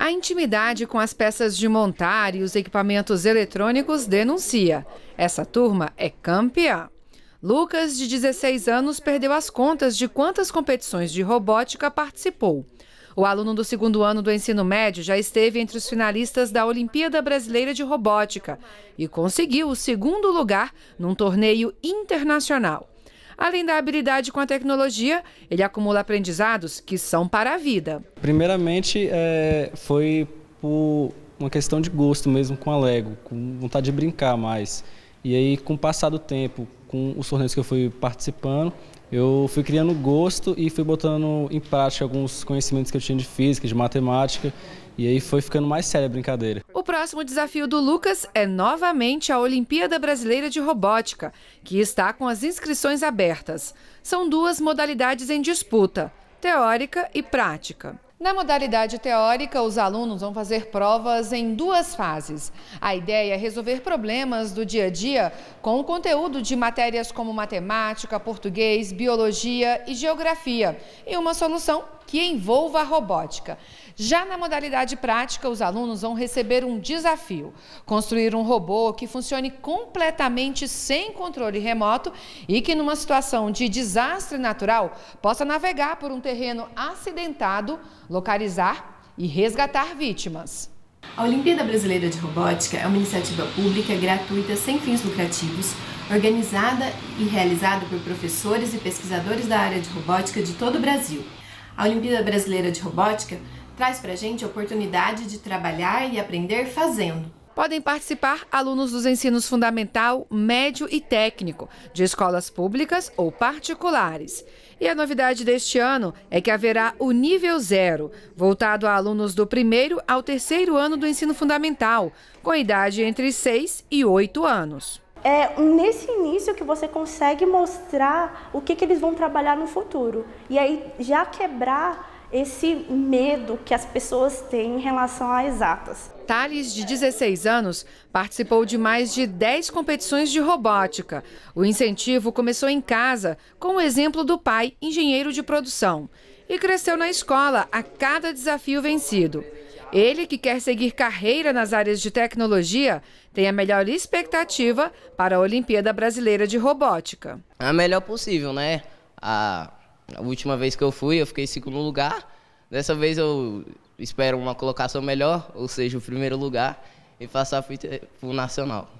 A intimidade com as peças de montar e os equipamentos eletrônicos denuncia. Essa turma é campeã. Lucas, de 16 anos, perdeu as contas de quantas competições de robótica participou. O aluno do segundo ano do ensino médio já esteve entre os finalistas da Olimpíada Brasileira de Robótica e conseguiu o segundo lugar num torneio internacional. Além da habilidade com a tecnologia, ele acumula aprendizados que são para a vida. Primeiramente, é, foi por uma questão de gosto mesmo com a Lego, com vontade de brincar mais. E aí, com o passar do tempo, com os torneios que eu fui participando, eu fui criando gosto e fui botando em prática alguns conhecimentos que eu tinha de física, de matemática, e aí foi ficando mais séria a brincadeira. O próximo desafio do Lucas é novamente a Olimpíada Brasileira de Robótica, que está com as inscrições abertas. São duas modalidades em disputa, teórica e prática. Na modalidade teórica, os alunos vão fazer provas em duas fases. A ideia é resolver problemas do dia a dia com o conteúdo de matérias como matemática, português, biologia e geografia, e uma solução que envolva a robótica. Já na modalidade prática, os alunos vão receber um desafio: construir um robô que funcione completamente sem controle remoto e que, numa situação de desastre natural, possa navegar por um terreno acidentado, localizar e resgatar vítimas. A Olimpíada Brasileira de Robótica é uma iniciativa pública, gratuita, sem fins lucrativos, organizada e realizada por professores e pesquisadores da área de robótica de todo o Brasil. A Olimpíada Brasileira de Robótica traz para a gente a oportunidade de trabalhar e aprender fazendo. Podem participar alunos dos ensinos fundamental, médio e técnico, de escolas públicas ou particulares. E a novidade deste ano é que haverá o nível zero, voltado a alunos do primeiro ao terceiro ano do ensino fundamental, com idade entre 6 e 8 anos é nesse início que você consegue mostrar o que, que eles vão trabalhar no futuro. E aí já quebrar esse medo que as pessoas têm em relação a exatas. Thales, de 16 anos, participou de mais de 10 competições de robótica. O incentivo começou em casa, com o exemplo do pai, engenheiro de produção, e cresceu na escola a cada desafio vencido. Ele, que quer seguir carreira nas áreas de tecnologia, tem a melhor expectativa para a Olimpíada Brasileira de Robótica. É a melhor possível, né? A, a última vez que eu fui, eu fiquei em segundo lugar. Dessa vez eu espero uma colocação melhor, ou seja, o primeiro lugar, e passar para o nacional.